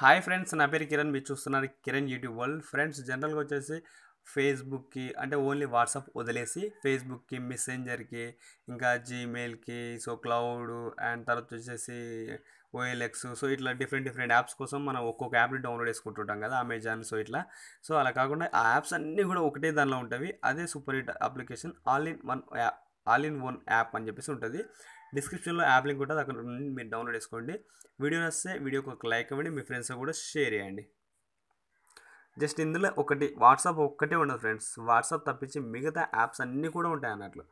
hi friends నా పేరు కిరణ్ మీరు చూస్తున్నారు కిరణ్ యూట్యూబ్ వరల్డ్ ఫ్రెండ్స్ జనరల్గా వచ్చేసి ఫేస్బుక్కి అంటే ఓన్లీ వాట్సాప్ వదిలేసి ఫేస్బుక్కి మెసెంజర్కి ఇంకా జీమెయిల్కి సో క్లౌడ్ అండ్ తర్వాత వచ్చేసి ఓఎల్ఎక్స్ సో ఇట్లా డిఫరెంట్ డిఫరెంట్ యాప్స్ కోసం మనం ఒక్కొక్క యాప్ని డౌన్లోడ్ చేసుకుంటుంటాం కదా అమెజాన్ సో ఇట్లా సో అలా కాకుండా ఆ యాప్స్ అన్నీ కూడా ఒకటే దానిలో ఉంటాయి అదే super hit application all in one app all in one app అని చెప్పేసి ఉంటుంది డిస్క్రిప్షన్లో యాప్ లింక్ ఉంటుంది అక్కడ నుండి మీరు డౌన్లోడ్ చేసుకోండి వీడియో నచ్చితే వీడియోకి ఒక లైక్ ఇవ్వండి మీ ఫ్రెండ్స్ కూడా షేర్ చేయండి జస్ట్ ఇందులో ఒకటి వాట్సాప్ ఒక్కటే ఉండదు ఫ్రెండ్స్ వాట్సాప్ తప్పించి మిగతా యాప్స్ అన్నీ కూడా ఉంటాయి అన్నట్లు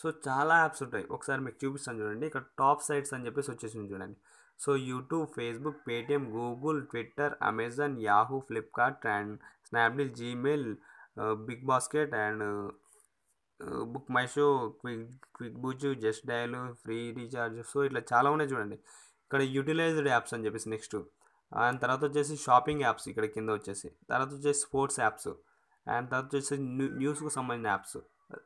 సో చాలా యాప్స్ ఉంటాయి ఒకసారి మీకు చూపిస్తాను చూడండి ఇక్కడ టాప్ సైట్స్ అని చెప్పేసి వచ్చేసి చూడండి so YouTube Facebook Paytm Google Twitter Amazon Yahoo Flipkart and Snapdeal Gmail BigBasket and BookMyShow quick quick బూచ్ Justdial free recharge so ఇట్లా చాలా ఉన్నాయి చూడండి ఇక్కడ యూటిలైజ్డ్ యాప్స్ అని చెప్పేసి నెక్స్ట్ అండ్ తర్వాత వచ్చేసి షాపింగ్ యాప్స్ ఇక్కడ కింద వచ్చేసి తర్వాత వచ్చేసి స్పోర్ట్స్ యాప్స్ అండ్ తర్వాత వచ్చేసి న్యూస్కు సంబంధించిన యాప్స్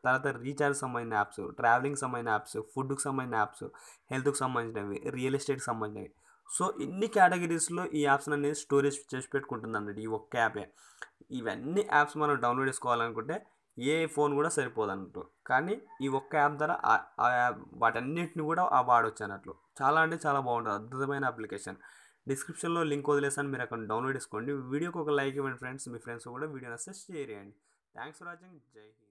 తర్వాత రీఛార్జ్ సంబంధించిన యాప్స్ ట్రావెలింగ్ సంబంధించిన యాప్స్ ఫుడ్కి సంబంధించిన యాప్స్ హెల్త్కి సంబంధించినవి రియల్ ఎస్టేట్కి సంబంధించినవి సో ఇన్ని కేటగిరీస్లో ఈ యాప్స్ అనేది స్టోరేజ్ చేసి పెట్టుకుంటుంది అన్నట్టు ఈ ఒక్క యాపే ఇవన్నీ యాప్స్ మనం డౌన్లోడ్ చేసుకోవాలనుకుంటే ఏ ఫోన్ కూడా సరిపోదు అన్నట్టు కానీ ఈ ఒక్క యాప్ ద్వారా వాటన్నిటిని కూడా వాడొచ్చు అన్నట్లు చాలా అంటే చాలా బాగుంటుంది అద్భుతమైన అప్లికేషన్ డిస్క్రిప్షన్లో లింక్ వదిలేసాను మీరు అక్కడ డౌన్లోడ్ చేసుకోండి వీడియోకి ఒక లైక్ ఇవ్వండి ఫ్రెండ్స్ మీ ఫ్రెండ్స్ కూడా వీడియో నచ్చే షేర్ చేయండి థ్యాంక్స్ ఫర్ వాచింగ్ జై హింద్